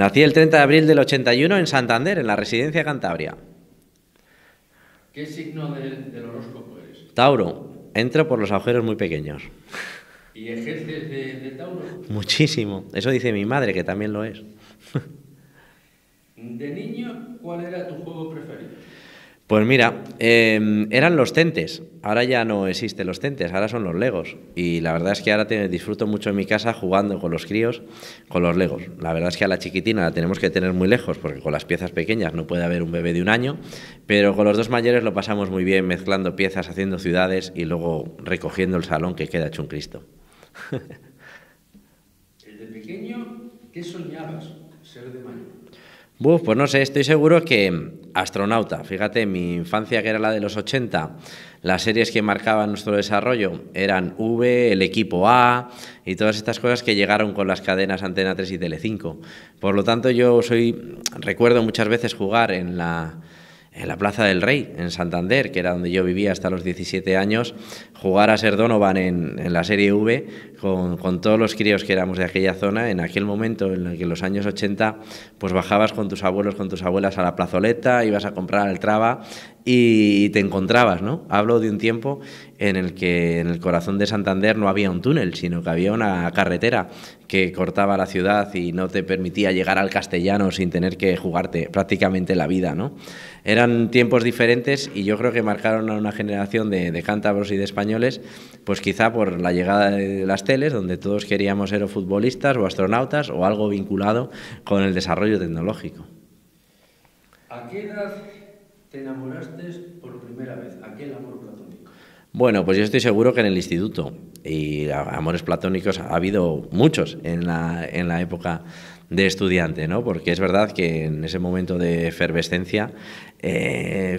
Nací el 30 de abril del 81 en Santander, en la residencia Cantabria. ¿Qué signo del, horóscopo eres? Tauro. Entro por los agujeros muy pequeños. ¿Y ejerces de Tauro? Muchísimo. Eso dice mi madre, que también lo es. De niño, ¿cuál era tu juego preferido? Pues mira, em, eran los tentes. Ahora ya no existen los tentes, ahora son los legos. Y la verdad es que ahora disfruto mucho en mi casa jugando con los críos, con los legos. La verdad es que a la chiquitina la tenemos que tener muy lejos porque con las piezas pequeñas no puede haber un bebé de un año, pero con los dos mayores lo pasamos muy bien mezclando piezas, haciendo ciudades y luego recogiendo el salón que queda hecho un Cristo. el de pequeño, ¿qué soñabas ser de mayor? pues no sé, estoy seguro que astronauta. Fíjate, mi infancia, que era la de los 80, las series que marcaban nuestro desarrollo eran V, el equipo A y todas estas cosas que llegaron con las cadenas Antena 3 y Telecinco. Por lo tanto, yo soy recuerdo muchas veces jugar en la la Plaza del Rey, en Santander, que era donde yo vivía hasta los 17 años, jugar a ser Donovan en la Serie V con, todos los críos que éramos de aquella zona, en aquel momento, en, el que los años 80, pues bajabas con tus abuelos, con tus abuelas a la plazoleta, ibas a comprar el traba y, te encontrabas, ¿no? Hablo de un tiempo en el que en el corazón de Santander no había un túnel, sino que había una carretera que cortaba la ciudad y no te permitía llegar al castellano sin tener que jugarte prácticamente la vida, ¿no? Eran tiempos diferentes y yo creo que marcaron a una generación de, de cántabros y de españoles, pues quizá por la llegada de las donde todos queríamos ser o futbolistas o astronautas o algo vinculado con el desarrollo tecnológico. ¿A qué edad te enamoraste por primera vez? Aquel amor platónico? Bueno, pues yo estoy seguro que en el instituto. Y amores platónicos ha habido muchos en la, en la época de estudiante, ¿no? Porque es verdad que en ese momento de efervescencia eh,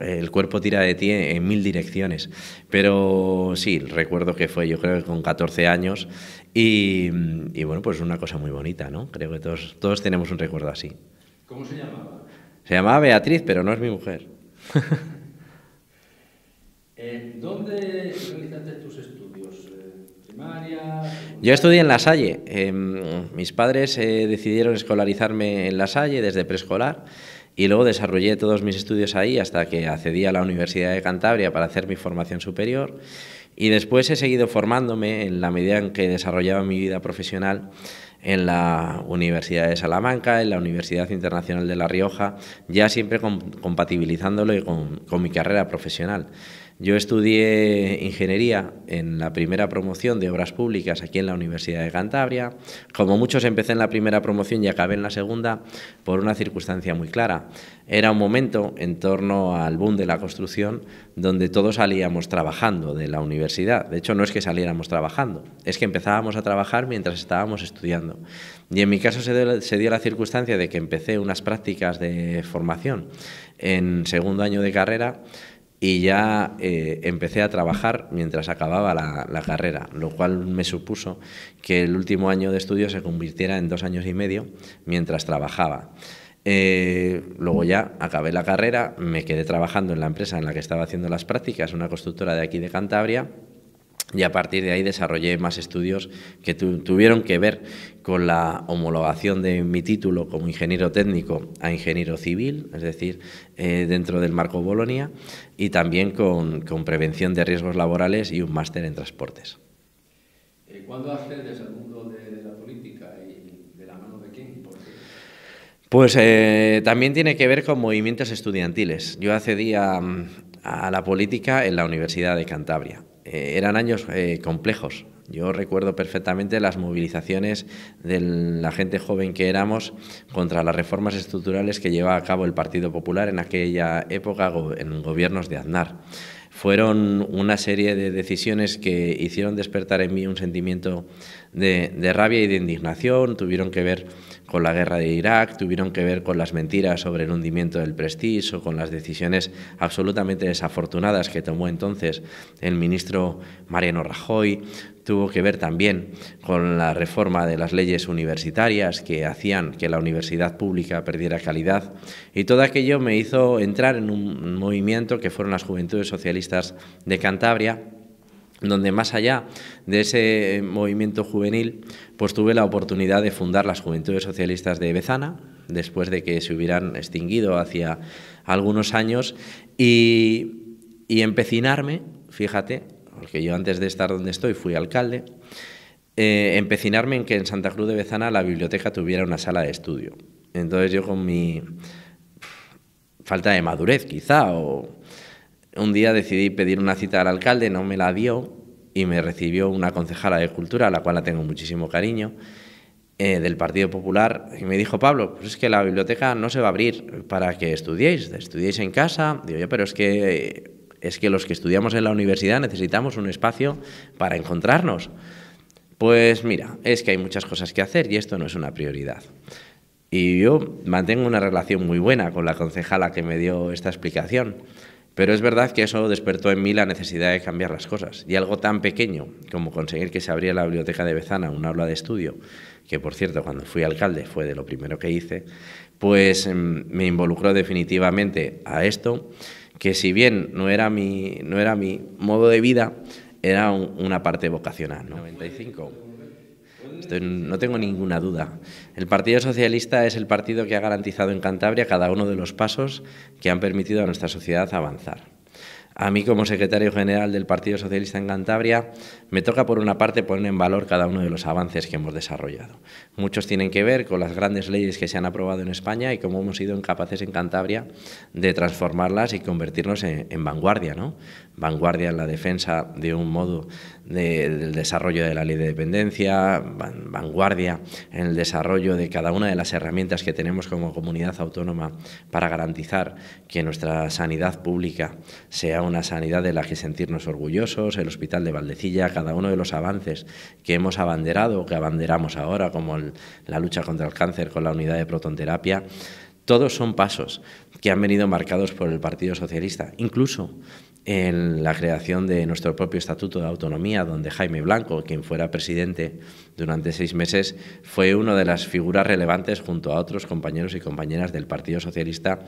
el cuerpo tira de ti en mil direcciones. Pero sí, recuerdo que fue yo creo que con 14 años y, bueno, pues una cosa muy bonita, ¿no? Creo que todos, todos tenemos un recuerdo así. ¿Cómo se llamaba? Se llamaba Beatriz, pero no es mi mujer. eh, ¿Dónde realizaste tus estudios? Eh, ¿Primaria? Yo estudié en La Salle. Em, mis padres eh, decidieron escolarizarme en La Salle desde preescolar. Y luego desarrollé todos mis estudios ahí hasta que accedí a la Universidad de Cantabria para hacer mi formación superior. Y después he seguido formándome en la medida en que desarrollaba mi vida profesional en la Universidad de Salamanca, en la Universidad Internacional de La Rioja, ya siempre compatibilizándolo con, con mi carrera profesional. Yo estudié ingeniería en la primera promoción de obras públicas aquí en la Universidad de Cantabria. Como muchos empecé en la primera promoción y acabé en la segunda por una circunstancia muy clara. Era un momento en torno al boom de la construcción donde todos salíamos trabajando de la universidad. De hecho, no es que saliéramos trabajando, es que empezábamos a trabajar mientras estábamos estudiando. Y en mi caso se dio, la circunstancia de que empecé unas prácticas de formación en segundo año de carrera y ya eh, empecé a trabajar mientras acababa la, carrera, lo cual me supuso que el último año de estudio se convirtiera en dos años y medio mientras trabajaba. Eh, luego ya acabé la carrera, me quedé trabajando en la empresa en la que estaba haciendo las prácticas, una constructora de aquí de Cantabria, y a partir de ahí desarrollé más estudios que tuvieron que ver con la homologación de mi título como ingeniero técnico a ingeniero civil, es decir, eh, dentro del marco Bolonia, y también con, prevención de riesgos laborales y un máster en transportes. Eh, ¿Cuándo accedes al mundo de, la política y de la mano de quién? Pues eh, también tiene que ver con movimientos estudiantiles. Yo accedí a la política en la Universidad de Cantabria eh, eran años eh, complejos. Yo recuerdo perfectamente las movilizaciones de la gente joven que éramos contra las reformas estructurales que llevaba a cabo el Partido Popular en aquella época en gobiernos de Aznar fueron una serie de decisiones que hicieron despertar en mí un sentimiento de, de, rabia y de indignación, tuvieron que ver con la guerra de Irak, tuvieron que ver con las mentiras sobre el hundimiento del Prestige con las decisiones absolutamente desafortunadas que tomó entonces el ministro Mariano Rajoy, tuvo que ver también con la reforma de las leyes universitarias que hacían que la universidad pública perdiera calidad y todo aquello me hizo entrar en un movimiento que fueron las Juventudes Socialistas de Cantabria donde más allá de ese movimiento juvenil, pues tuve la oportunidad de fundar las Juventudes Socialistas de Bezana, después de que se hubieran extinguido hacia algunos años, y, empecinarme, fíjate, porque yo antes de estar donde estoy fui alcalde, eh, empecinarme en que en Santa Cruz de Bezana la biblioteca tuviera una sala de estudio. Entonces yo con mi falta de madurez quizá, o un día decidí pedir una cita al alcalde, no me la dio y me recibió una concejala de cultura, a la cual la tengo muchísimo cariño, eh, del Partido Popular, y me dijo, Pablo, pues es que la biblioteca no se va a abrir para que estudiéis, estudiéis en casa. Digo, yo, pero es que, es que los que estudiamos en la universidad necesitamos un espacio para encontrarnos. Pues mira, es que hay muchas cosas que hacer y esto no es una prioridad. Y yo mantengo una relación muy buena con la concejala que me dio esta explicación. Pero es verdad que eso despertó en mí la necesidad de cambiar las cosas. Y algo tan pequeño como conseguir que se abriera la biblioteca de Bezana, un aula de estudio, que por cierto cuando fui alcalde fue de lo primero que hice, pues em, me involucró definitivamente a esto, que si bien no era mi, no era mi modo de vida, era una parte vocacional no tengo ninguna duda. El Partido Socialista es el partido que ha garantizado en Cantabria cada uno de los pasos que han permitido a nuestra sociedad avanzar. A mí como secretario general del Partido Socialista en Cantabria me toca por una parte poner en valor cada uno de los avances que hemos desarrollado. Muchos tienen que ver con las grandes leyes que se han aprobado en España y cómo hemos sido incapaces en Cantabria de transformarlas y convertirnos en, vanguardia. ¿no? Vanguardia en la defensa de un modo del desarrollo de la ley de dependencia, vanguardia en el desarrollo de cada una de las herramientas que tenemos como comunidad autónoma para garantizar que nuestra sanidad pública sea una una sanidad de la que sentirnos orgullosos, el Hospital de Valdecilla, cada uno de los avances que hemos abanderado, que abanderamos ahora, como la lucha contra el cáncer con la unidad de protonterapia, todos son pasos que han venido marcados por el Partido Socialista, incluso en la creación de nuestro propio Estatuto de Autonomía, donde Jaime Blanco, quien fuera presidente durante seis meses, fue una de las figuras relevantes junto a otros compañeros y compañeras del Partido Socialista,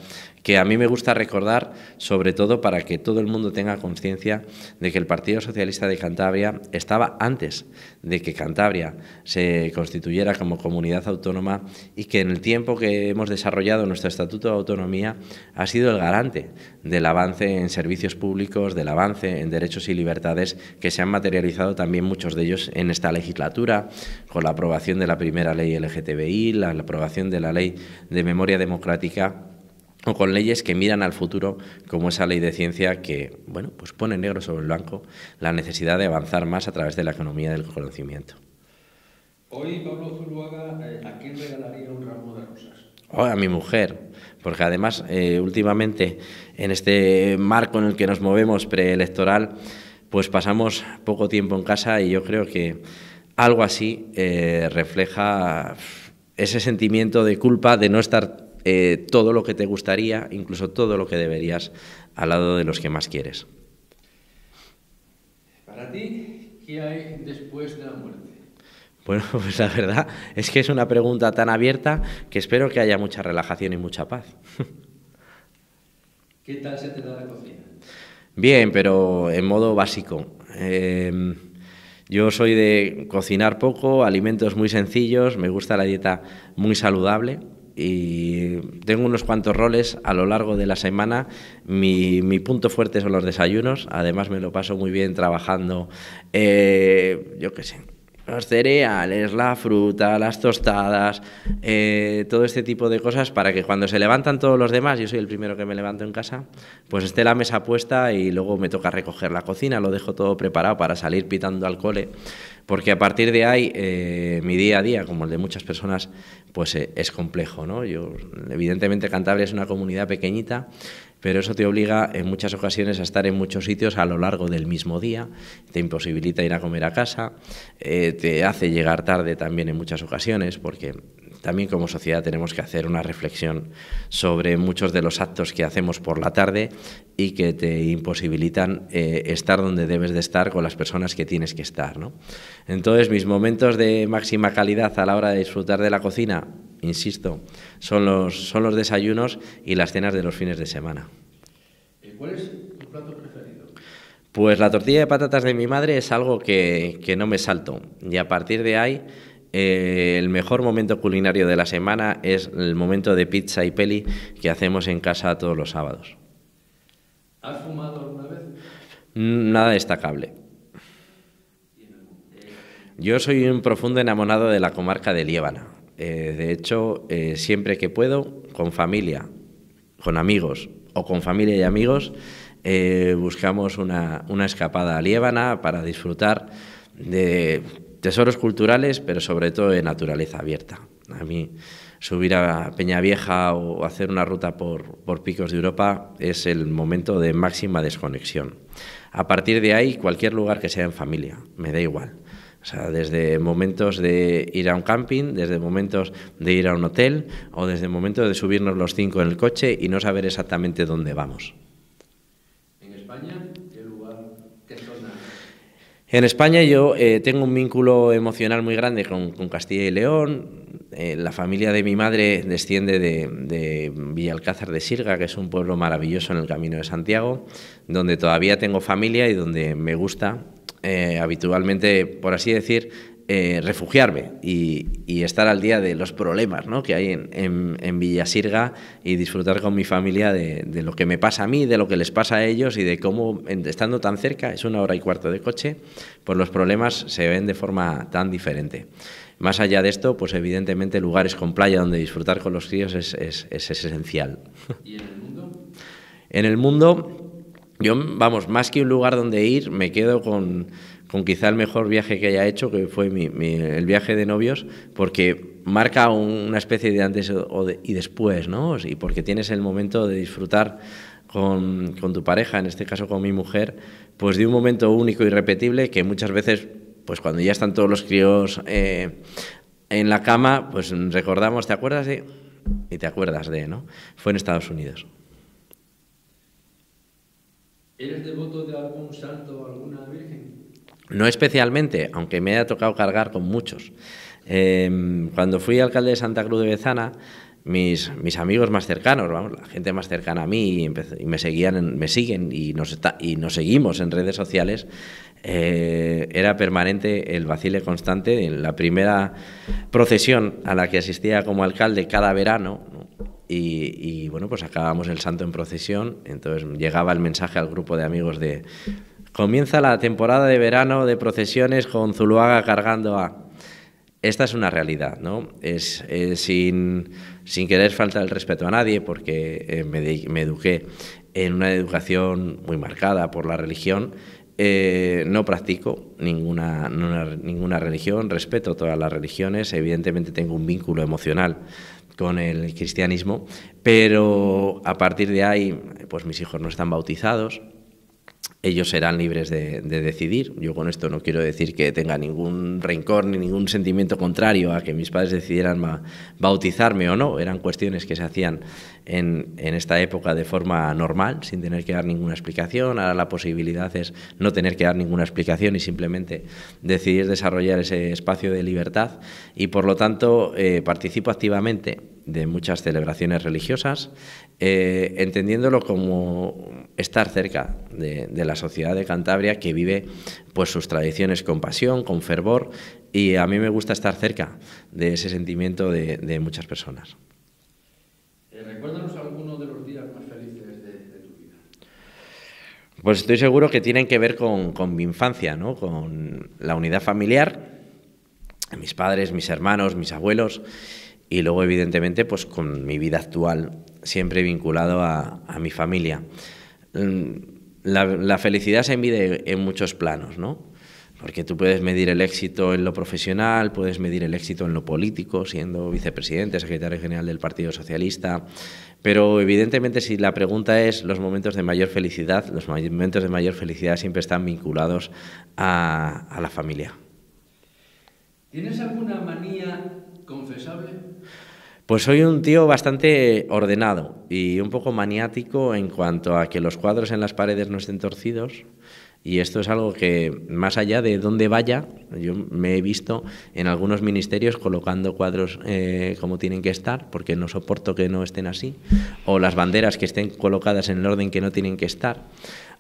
que a mí me gusta recordar, sobre todo para que todo el mundo tenga conciencia de que el Partido Socialista de Cantabria estaba antes de que Cantabria se constituyera como comunidad autónoma y que en el tiempo que hemos desarrollado nuestro Estatuto de Autonomía ha sido el garante del avance en servicios públicos, del avance en derechos y libertades que se han materializado también muchos de ellos en esta legislatura con la aprobación de la primera ley LGTBI, la, aprobación de la ley de memoria democrática o con leyes que miran al futuro, como esa ley de ciencia que, bueno, pues pone negro sobre el blanco la necesidad de avanzar más a través de la economía del conocimiento. Hoy, Pablo Zuluaga, eh, ¿a quién regalaría un ramo de rosas? Oh, a mi mujer, porque además eh, últimamente en este marco en el que nos movemos preelectoral, pues pasamos poco tiempo en casa y yo creo que algo así eh, refleja ese sentimiento de culpa de no estar eh, todo lo que te gustaría, incluso todo lo que deberías, al lado de los que más quieres. Para ti, ¿qué hay después de la muerte? Bueno, pues la verdad es que es una pregunta tan abierta que espero que haya mucha relajación y mucha paz. ¿Qué tal se te da la cocina? Bien, pero en modo básico. Em, yo soy de cocinar poco, alimentos muy sencillos, me gusta la dieta muy saludable y tengo unos cuantos roles a lo largo de la semana. Mi, punto fuerte son los desayunos, además me lo paso muy bien trabajando, eh, yo qué sé, los cereales, la fruta, las tostadas, eh, todo este tipo de cosas para que cuando se levantan todos los demás, yo soy el primero que me levanto en casa, pues esté la mesa puesta y luego me toca recoger la cocina, lo dejo todo preparado para salir pitando al cole, porque a partir de ahí eh, mi día a día, como el de muchas personas, pues eh, es complejo, ¿no? Yo, evidentemente Cantabria es una comunidad pequeñita pero eso te obliga en muchas ocasiones a estar en muchos sitios a lo largo del mismo día, te imposibilita ir a comer a casa, eh, te hace llegar tarde también en muchas ocasiones, porque también como sociedad tenemos que hacer una reflexión sobre muchos de los actos que hacemos por la tarde y que te imposibilitan eh, estar donde debes de estar con las personas que tienes que estar. ¿no? Entonces, mis momentos de máxima calidad a la hora de disfrutar de la cocina, insisto, son los, son los desayunos y las cenas de los fines de semana. ¿Cuál es tu plato preferido? Pues la tortilla de patatas de mi madre es algo que, que no me salto y a partir de ahí eh, el mejor momento culinario de la semana es el momento de pizza y peli que hacemos en casa todos los sábados. ¿Has fumado alguna vez? Mm, nada destacable. Yo soy un profundo enamorado de la comarca de Liébana. Eh, de hecho, eh, siempre que puedo, con familia, con amigos o con familia y amigos, buscamos una, una escapada a Liébana para disfrutar de tesoros culturales, pero sobre todo de naturaleza abierta. A mí subir a Peña Vieja o hacer una ruta por, picos de Europa es el momento de máxima desconexión. A partir de ahí, cualquier lugar que sea en familia, me da igual. O sea, desde momentos de ir a un camping, desde momentos de ir a un hotel o desde momentos de subirnos los cinco en el coche y no saber exactamente dónde vamos. En España en España yo eh, tengo un vínculo emocional muy grande con, Castilla y León. Eh, la familia de mi madre desciende de, de, Villalcázar de Sirga, que es un pueblo maravilloso en el Camino de Santiago, donde todavía tengo familia y donde me gusta eh, habitualmente, por así decir, eh, refugiarme y, estar al día de los problemas ¿no? que hay en, Villasirga y disfrutar con mi familia de, lo que me pasa a mí, de lo que les pasa a ellos y de cómo, estando tan cerca, es una hora y cuarto de coche, pues los problemas se ven de forma tan diferente. Más allá de esto, pues evidentemente lugares con playa donde disfrutar con los críos es, es, es esencial. ¿Y en el mundo? En el mundo, yo, vamos, más que un lugar donde ir, me quedo con con quizá el mejor viaje que haya hecho, que fue el viaje de novios, porque marca una especie de antes y después, ¿no? Y porque tienes el momento de disfrutar con, tu pareja, en este caso con mi mujer, pues de un momento único y repetible que muchas veces, pues cuando ya están todos los críos eh, en la cama, pues recordamos, ¿te acuerdas de? Y te acuerdas de, ¿no? Fue en Estados Unidos. ¿Eres devoto de algún santo o alguna virgen? No especialmente, aunque me haya tocado cargar con muchos. Em, cuando fui alcalde de Santa Cruz de Bezana, mis, amigos más cercanos, la gente más cercana a mí, y, me seguían, me siguen y nos, seguimos en redes sociales, eh, era permanente el vacile constante. En la primera procesión a la que asistía como alcalde cada verano, Y, y, bueno, pues acabamos el santo en procesión, entonces llegaba el mensaje al grupo de amigos de Comienza la temporada de verano de procesiones con Zuluaga cargando a... Esta es una realidad, ¿no? Es, sin, sin, querer faltar el respeto a nadie, porque eh, me, eduqué en una educación muy marcada por la religión, eh, no practico ninguna, ninguna, ninguna, religión, respeto todas las religiones, evidentemente tengo un vínculo emocional con el cristianismo, pero a partir de ahí, pues mis hijos no están bautizados, ellos serán libres de, decidir. Yo con esto no quiero decir que tenga ningún rencor ni ningún sentimiento contrario a que mis padres decidieran bautizarme o no. Eran cuestiones que se hacían en, esta época de forma normal, sin tener que dar ninguna explicación. Ahora la posibilidad es no tener que dar ninguna explicación y simplemente decidir desarrollar ese espacio de libertad y por lo tanto eh, participo activamente de muchas celebraciones religiosas, eh, entendiéndolo como estar cerca de, la sociedad de Cantabria que vive pues, sus tradiciones con pasión, con fervor, y a mí me gusta estar cerca de ese sentimiento de muchas personas. Eh, recuérdanos algunos de los días más felices de, tu vida. Pues estoy seguro que tienen que ver con, mi infancia, ¿no? con la unidad familiar, mis padres, mis hermanos, mis abuelos y luego evidentemente pues con mi vida actual, siempre vinculado a, mi familia. Mm, la, la, felicidad se mide en muchos planos, ¿no? Porque tú puedes medir el éxito en lo profesional, puedes medir el éxito en lo político, siendo vicepresidente, secretario general del Partido Socialista. Pero evidentemente si la pregunta es los momentos de mayor felicidad, los momentos de mayor felicidad siempre están vinculados a, la familia. ¿Tienes alguna manía confesable? Pues soy un tío bastante ordenado y un poco maniático en cuanto a que los cuadros en las paredes no estén torcidos y esto es algo que, más allá de dónde vaya, yo me he visto en algunos ministerios colocando cuadros eh, como tienen que estar, porque no soporto que no estén así, o las banderas que estén colocadas en el orden que no tienen que estar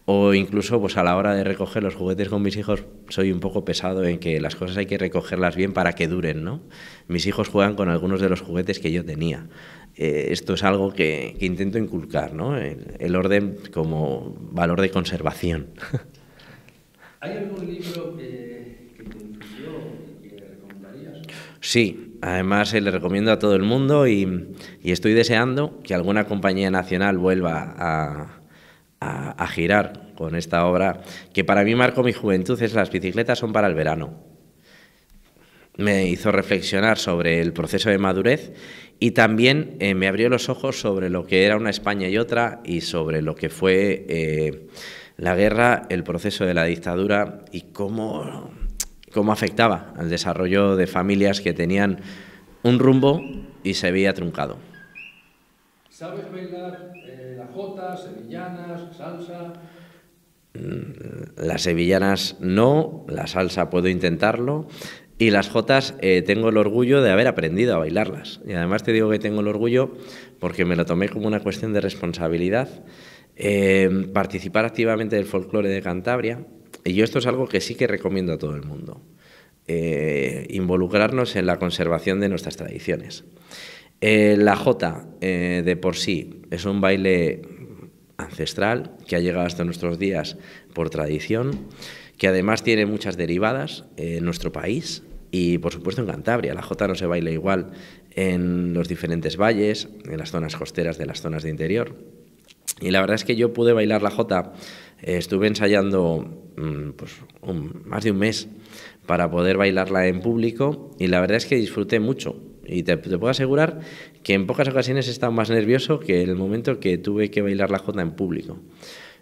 o incluso pues a la hora de recoger los juguetes con mis hijos soy un poco pesado en que las cosas hay que recogerlas bien para que duren, ¿no? Mis hijos juegan con algunos de los juguetes que yo tenía. Eh, esto es algo que, intento inculcar, ¿no? el orden como valor de conservación. ¿Hay algún libro que, que te y que recomendarías? Sí, además eh, le recomiendo a todo el mundo y, estoy deseando que alguna compañía nacional vuelva a, girar con esta obra, que para mí marcó mi juventud, es Las bicicletas son para el verano me hizo reflexionar sobre el proceso de madurez y también eh, me abrió los ojos sobre lo que era una España y otra y sobre lo que fue eh, la guerra, el proceso de la dictadura y cómo, cómo afectaba al desarrollo de familias que tenían un rumbo y se veía truncado. ¿Sabes bailar las eh, la sevillanas, salsa? Mm, las sevillanas no, la salsa puedo intentarlo. Y las jotas eh, tengo el orgullo de haber aprendido a bailarlas. Y además te digo que tengo el orgullo porque me lo tomé como una cuestión de responsabilidad Em, participar activamente del folclore de Cantabria. Y yo esto es algo que sí que recomiendo a todo el mundo. Eh, involucrarnos en la conservación de nuestras tradiciones. Eh, la jota, eh, de por sí, es un baile ancestral que ha llegado hasta nuestros días por tradición, que además tiene muchas derivadas en nuestro país, y por supuesto en Cantabria. La jota no se baila igual en los diferentes valles, en las zonas costeras de las zonas de interior. Y la verdad es que yo pude bailar la jota, eh, estuve ensayando mm, pues, un, más de un mes para poder bailarla en público y la verdad es que disfruté mucho. Y te, puedo asegurar que en pocas ocasiones he estado más nervioso que en el momento que tuve que bailar la jota en público.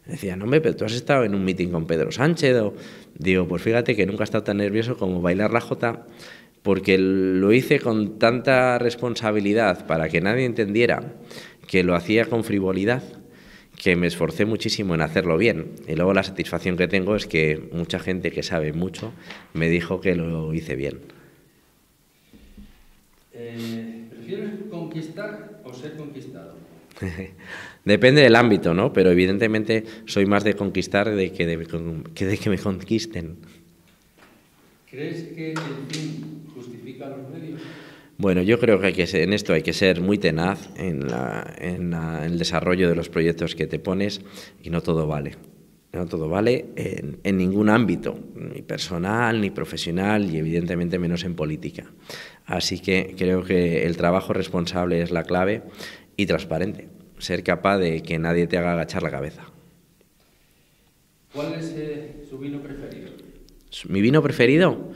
Decía, no, me, pero tú has estado en un meeting con Pedro Sánchez. Digo, pues fíjate que nunca he estado tan nervioso como bailar la jota porque lo hice con tanta responsabilidad para que nadie entendiera que lo hacía con frivolidad que me esforcé muchísimo en hacerlo bien. Y luego la satisfacción que tengo es que mucha gente que sabe mucho me dijo que lo hice bien. Eh, ¿Prefieres conquistar o ser conquistado? Depende del ámbito, ¿no? Pero evidentemente soy más de conquistar que de que me conquisten. ¿Crees que el fin justifica los medios? Bueno, yo creo que, en esto hay que ser muy tenaz en, el desarrollo de los proyectos que te pones y no todo vale. No todo vale en, ningún ámbito, ni personal, ni profesional y evidentemente menos en política. Así que creo que el trabajo responsable es la clave y transparente. Ser capaz de que nadie te haga agachar la cabeza. ¿Cuál es eh, su vino preferido? ¿Mi vino preferido?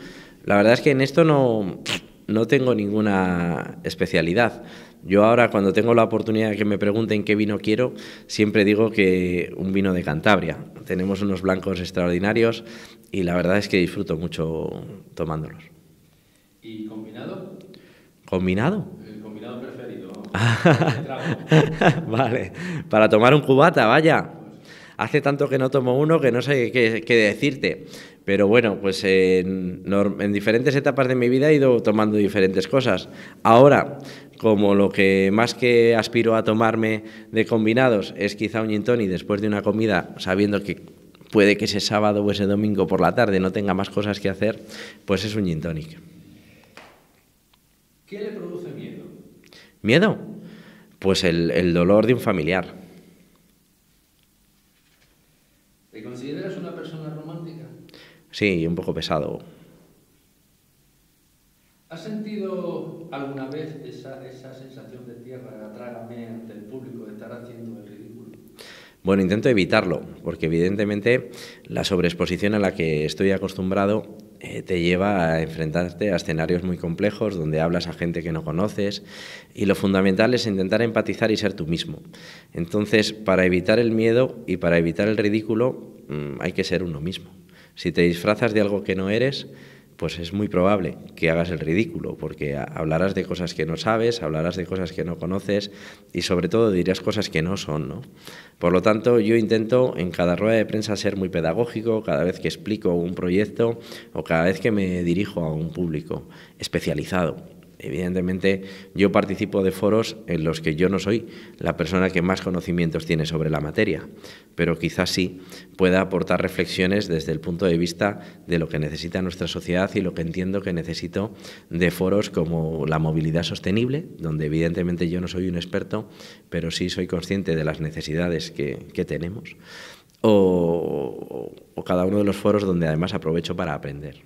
La verdad es que en esto no no tengo ninguna especialidad. Yo ahora cuando tengo la oportunidad de que me pregunten qué vino quiero, siempre digo que un vino de Cantabria. Tenemos unos blancos extraordinarios y la verdad es que disfruto mucho tomándolos. ¿Y combinado? ¿Combinado? El combinado preferido. vale, para tomar un cubata, vaya. Hace tanto que no tomo uno que no sé qué, qué decirte. Pero bueno, pues en, diferentes etapas de mi vida he ido tomando diferentes cosas. Ahora, como lo que más que aspiro a tomarme de combinados es quizá un gin tonic después de una comida, sabiendo que puede que ese sábado o ese domingo por la tarde no tenga más cosas que hacer, pues es un gin tonic. ¿Qué le produce miedo? ¿Miedo? Pues el, el dolor de un familiar. ¿Te Sí, un poco pesado. ¿Has sentido alguna vez esa, sensación de tierra, atrágame ante el público, de estar haciendo el ridículo? Bueno, intento evitarlo, porque evidentemente la sobreexposición a la que estoy acostumbrado eh, te lleva a enfrentarte a escenarios muy complejos donde hablas a gente que no conoces y lo fundamental es intentar empatizar y ser tú mismo. Entonces, para evitar el miedo y para evitar el ridículo, mm, hay que ser uno mismo. Si te disfrazas de algo que no eres, pues es muy probable que hagas el ridículo, porque hablarás de cosas que no sabes, hablarás de cosas que no conoces y sobre todo dirás cosas que no son, ¿no? Por lo tanto, yo intento en cada rueda de prensa ser muy pedagógico, cada vez que explico un proyecto o cada vez que me dirijo a un público especializado. Evidentemente, yo participo de foros en los que yo no soy la persona que más conocimientos tiene sobre la materia, pero quizás sí pueda aportar reflexiones desde el punto de vista de lo que necesita nuestra sociedad y lo que entiendo que necesito de foros como la movilidad sostenible, donde evidentemente yo no soy un experto, pero sí soy consciente de las necesidades que, tenemos, o cada uno de los foros donde además aprovecho para aprender.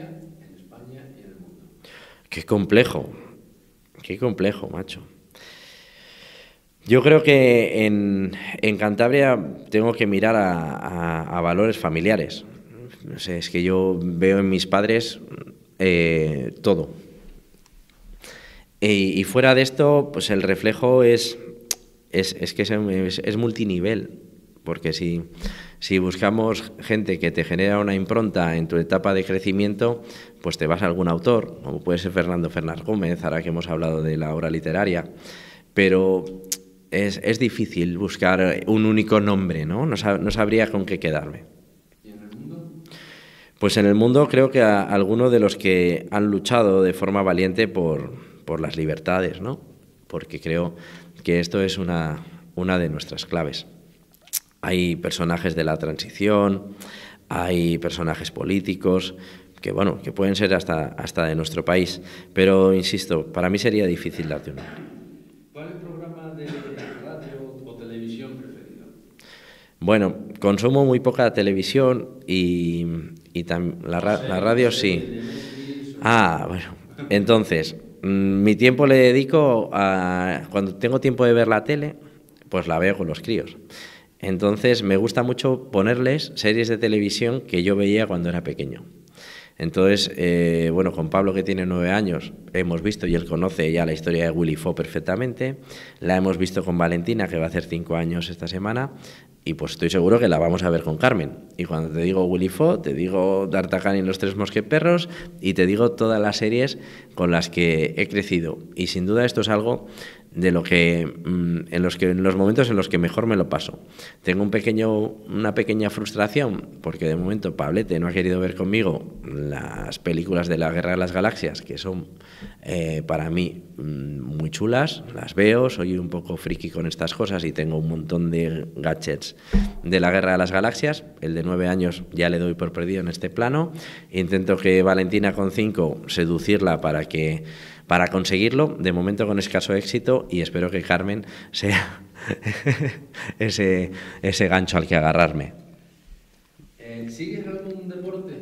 en España y en el mundo. Qué complejo, qué complejo, macho. Yo creo que en, Cantabria tengo que mirar a, valores familiares. No es que yo veo en mis padres eh, todo. y fuera de esto, pues el reflejo es, es, que es, es multinivel porque si, buscamos gente que te genera una impronta en tu etapa de crecimiento, pues te vas a algún autor, como puede ser Fernando Fernández Gómez, ahora que hemos hablado de la obra literaria, pero es, difícil buscar un único nombre, ¿no? No, sabría con qué quedarme. Pues en el mundo creo que a algunos de los que han luchado de forma valiente por, las libertades, ¿no? Porque creo que esto es una de nuestras claves hay personajes de la transición, hay personajes políticos, que bueno, que pueden ser hasta, hasta de nuestro país. Pero insisto, para mí sería difícil darte un nombre. ¿Cuál es el programa de radio o televisión preferido? Bueno, consumo muy poca televisión y, y la, la, radio sí. Ah, bueno. Entonces, mm, mi tiempo le dedico a. Cuando tengo tiempo de ver la tele, pues la veo con los críos. Entonces me gusta mucho ponerles series de televisión que yo veía cuando era pequeño. Entonces, eh, bueno, con Pablo que tiene nueve años hemos visto y él conoce ya la historia de Willy Fo perfectamente. La hemos visto con Valentina que va a hacer cinco años esta semana y pues estoy seguro que la vamos a ver con Carmen. Y cuando te digo Willy Fo, te digo D'Artagnan y los tres mosqueperros y te digo todas las series con las que he crecido. Y sin duda esto es algo de lo que mm, en los en los momentos en los que mejor me lo paso. Tengo un pequeño una pequeña frustración porque de momento Pablete no ha querido ver conmigo las películas de la Guerra de las Galaxias que son eh, para mí mm, muy chulas, las veo, soy un poco friki con estas cosas y tengo un montón de gadgets de la Guerra de las Galaxias. El de nueve años ya le doy por perdido en este plano. Intento que Valentina con cinco seducirla para que para conseguirlo, de momento con escaso éxito y espero que Carmen sea ese, gancho al que agarrarme. Eh, ¿Sigues algún deporte?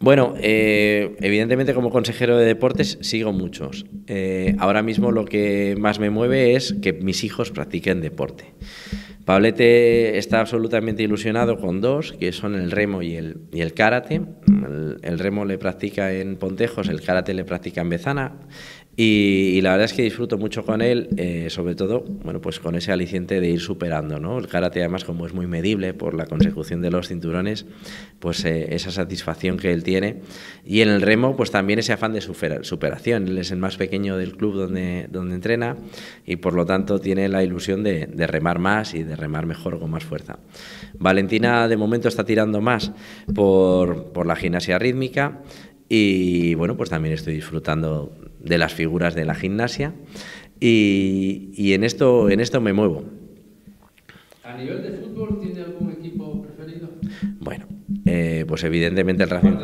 Bueno, eh, evidentemente como consejero de deportes sigo muchos. Eh, ahora mismo lo que más me mueve es que mis hijos practiquen deporte. Pablete está absolutamente ilusionado con dos, que son el remo y el, y el karate. remo le practica en Pontejos, el karate le practica en Bezana. Y, la verdad es que disfruto mucho con él, eh, sobre todo, bueno, pues con ese aliciente de ir superando, ¿no? El karate además como es muy medible por la consecución de los cinturones, pues eh, esa satisfacción que él tiene. Y en el remo, pues también ese afán de superación. Él es el más pequeño del club donde, donde entrena y por lo tanto tiene la ilusión de, remar más y de remar mejor con más fuerza. Valentina de momento está tirando más por, por la gimnasia rítmica y bueno, pues también estoy disfrutando de las figuras de la gimnasia y, en, esto, en esto me muevo. ¿A nivel de fútbol tiene algún equipo preferido? Bueno, eh, pues evidentemente el Racing,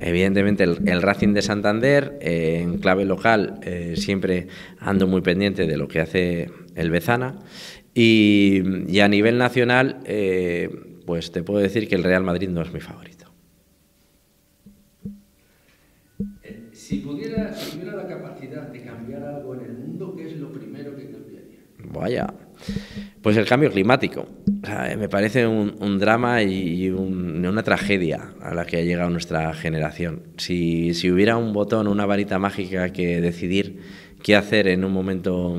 evidentemente el, de Santander, eh, en clave local, eh, siempre ando muy pendiente de lo que hace el Bezana. y a nivel nacional, pues te puedo decir que el Real Madrid no es mi favorito. Si pudiera, si tuviera la capacidad de cambiar algo en el mundo, ¿qué es lo primero que cambiaría? Vaya. Pues el cambio climático. Eh, me parece un, drama y una tragedia a la que ha llegado nuestra generación. Si, si hubiera un botón, una varita mágica que decidir qué hacer en un momento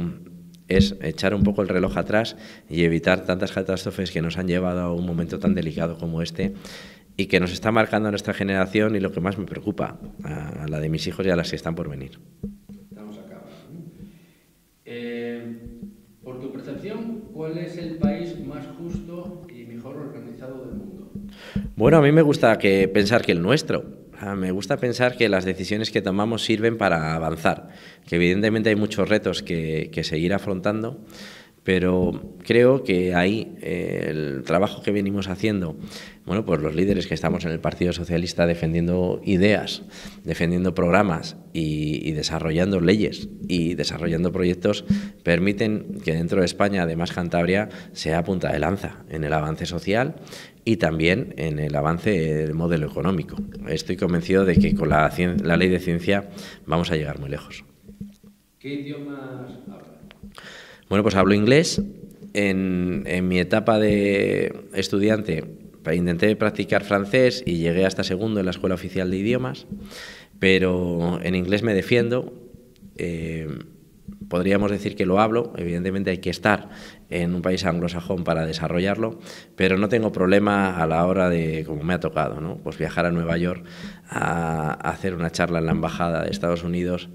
es echar un poco el reloj atrás y evitar tantas catástrofes que nos han llevado a un momento tan delicado como este y que nos está marcando a nuestra generación y lo que más me preocupa, a la de mis hijos y a las que están por venir. Estamos eh, por tu percepción, ¿cuál es el país más justo y mejor organizado del mundo? Bueno, a mí me gusta pensar que el nuestro. Me gusta pensar que las decisiones que tomamos sirven para avanzar, que evidentemente hay muchos retos que seguir afrontando pero creo que ahí eh, el trabajo que venimos haciendo, bueno, pues los líderes que estamos en el Partido Socialista defendiendo ideas, defendiendo programas y, desarrollando leyes y desarrollando proyectos, permiten que dentro de España, además Cantabria, sea punta de lanza en el avance social y también en el avance del modelo económico. Estoy convencido de que con la, ley de ciencia vamos a llegar muy lejos. ¿Qué idiomas hablan? Bueno, pues hablo inglés. En, mi etapa de estudiante eh, intenté practicar francés y llegué hasta segundo en la escuela oficial de idiomas, pero en inglés me defiendo. Eh, podríamos decir que lo hablo, evidentemente hay que estar en un país anglosajón para desarrollarlo, pero no tengo problema a la hora de, como me ha tocado, ¿no? pues viajar a Nueva York a hacer una charla en la embajada de Estados Unidos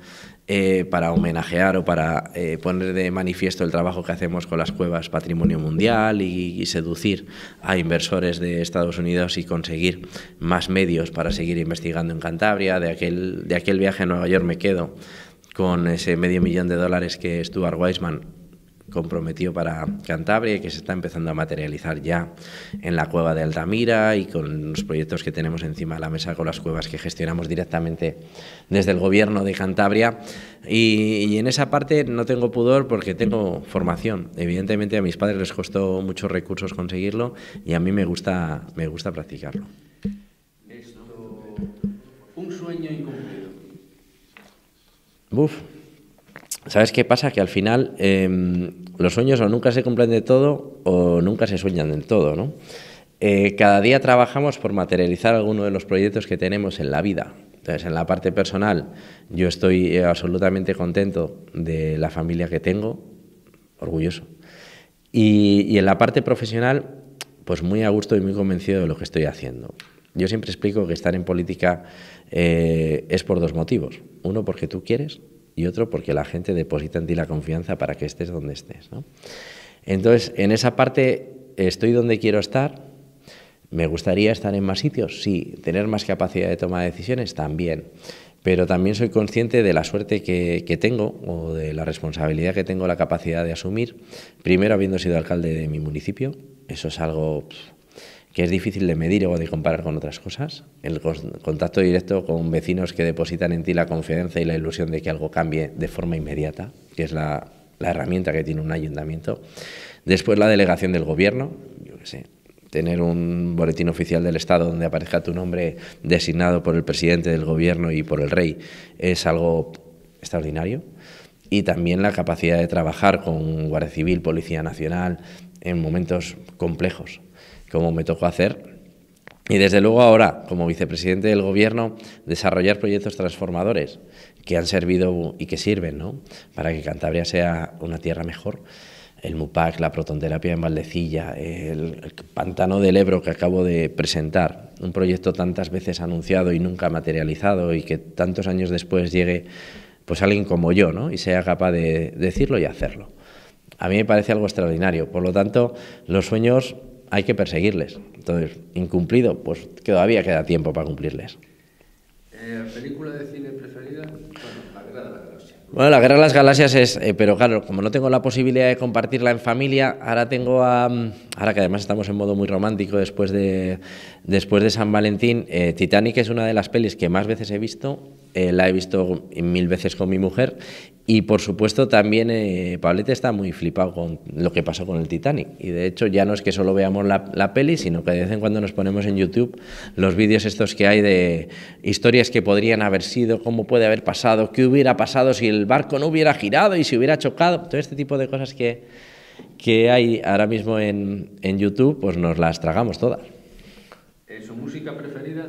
eh, para homenajear o para eh, poner de manifiesto el trabajo que hacemos con las cuevas Patrimonio Mundial y, seducir a inversores de Estados Unidos y conseguir más medios para seguir investigando en Cantabria. De aquel, de aquel viaje a Nueva York me quedo con ese medio millón de dólares que Stuart Weisman Comprometido para Cantabria y que se está empezando a materializar ya en la cueva de Altamira y con los proyectos que tenemos encima de la mesa con las cuevas que gestionamos directamente desde el gobierno de Cantabria. Y, en esa parte no tengo pudor porque tengo formación. Evidentemente a mis padres les costó muchos recursos conseguirlo y a mí me gusta, me gusta practicarlo. Esto, un sueño incumplido. Buf. ¿Sabes qué pasa? Que al final em, los sueños o nunca se cumplen de todo o nunca se sueñan del todo, ¿no? Eh, cada día trabajamos por materializar alguno de los proyectos que tenemos en la vida. Entonces, en la parte personal, yo estoy eh, absolutamente contento de la familia que tengo, orgulloso. Y, en la parte profesional, pues muy a gusto y muy convencido de lo que estoy haciendo. Yo siempre explico que estar en política eh, es por dos motivos. Uno, porque tú quieres y otro porque la gente deposita en ti la confianza para que estés donde estés. Entonces, en esa parte estoy donde quiero estar. ¿Me gustaría estar en más sitios? Sí. ¿Tener más capacidad de toma de decisiones? También. Pero también soy consciente de la suerte que, que tengo o de la responsabilidad que tengo, la capacidad de asumir. Primero, habiendo sido alcalde de mi municipio, eso es algo que es difícil de medir o de comparar con otras cosas. El contacto directo con vecinos que depositan en ti la confianza y la ilusión de que algo cambie de forma inmediata, que es la, herramienta que tiene un ayuntamiento. Después la delegación del gobierno, yo qué sé, tener un boletín oficial del Estado donde aparezca tu nombre designado por el presidente del gobierno y por el rey es algo extraordinario. Y también la capacidad de trabajar con Guardia Civil, Policía Nacional en momentos complejos como me tocó hacer. Y desde luego ahora, como vicepresidente del Gobierno, desarrollar proyectos transformadores que han servido y que sirven ¿no? para que Cantabria sea una tierra mejor. El MUPAC, la protonterapia en Valdecilla, el, pantano del Ebro que acabo de presentar, un proyecto tantas veces anunciado y nunca materializado y que tantos años después llegue pues alguien como yo ¿no? y sea capaz de decirlo y hacerlo. A mí me parece algo extraordinario. Por lo tanto, los sueños hay que perseguirles. Entonces, incumplido, pues todavía queda tiempo para cumplirles. Eh, ¿Película de cine preferida? Bueno, La Guerra de las Galaxias. Bueno, La Guerra de las Galaxias es, eh, pero claro, como no tengo la posibilidad de compartirla en familia, ahora tengo a, mm, ahora que además estamos en modo muy romántico después de, después de San Valentín, eh, Titanic es una de las pelis que más veces he visto, la he visto mil veces con mi mujer y por supuesto también eh, está muy flipado con lo que pasó con el Titanic. Y de hecho ya no es que solo veamos la, peli, sino que de vez en cuando nos ponemos en YouTube los vídeos estos que hay de historias que podrían haber sido, cómo puede haber pasado, qué hubiera pasado si el barco no hubiera girado y si hubiera chocado, todo este tipo de cosas que, que hay ahora mismo en, en YouTube, pues nos las tragamos todas. ¿Su música preferida?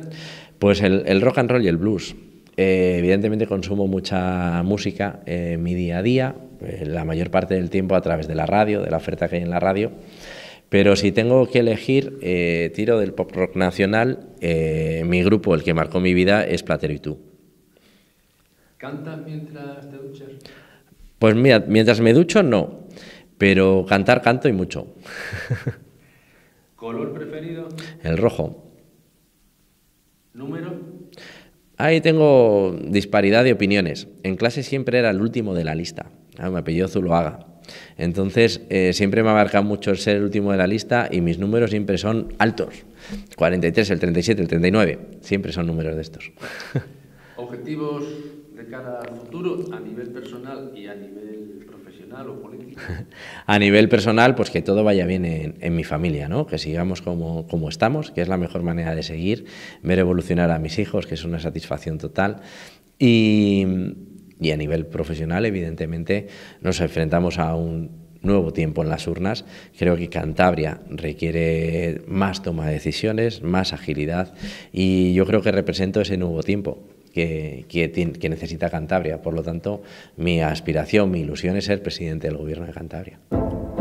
Pues el rock and roll y el blues. Eh, evidentemente consumo mucha música en mi día a día, eh, la mayor parte del tiempo a través de la radio, de la oferta que hay en la radio. Pero si tengo que elegir, eh, tiro del pop rock nacional. mi grupo, el que marcó mi vida, es Platero y tú. ¿Cantas mientras te duchas? Pues mira, mientras me ducho, no. Pero cantar, canto y mucho. ¿Color preferido? El rojo. ¿Número? Ahí tengo disparidad de opiniones. En clase siempre era el último de la lista. Ah, me apellido Zuloaga. Entonces, eh, siempre me ha marcado mucho ser el último de la lista y mis números siempre son altos. 43, el 37, el 39. Siempre son números de estos. Objetivos de cara al futuro a nivel personal y a nivel A nivel personal, pues que todo vaya bien en, mi familia, ¿no? que sigamos como, estamos, que es la mejor manera de seguir, ver evolucionar a mis hijos, que es una satisfacción total. Y, y a nivel profesional, evidentemente, nos enfrentamos a un nuevo tiempo en las urnas. Creo que Cantabria requiere más toma de decisiones, más agilidad y yo creo que represento ese nuevo tiempo que, necesita Cantabria. Por lo tanto, mi aspiración, mi ilusión es ser presidente del Gobierno de Cantabria.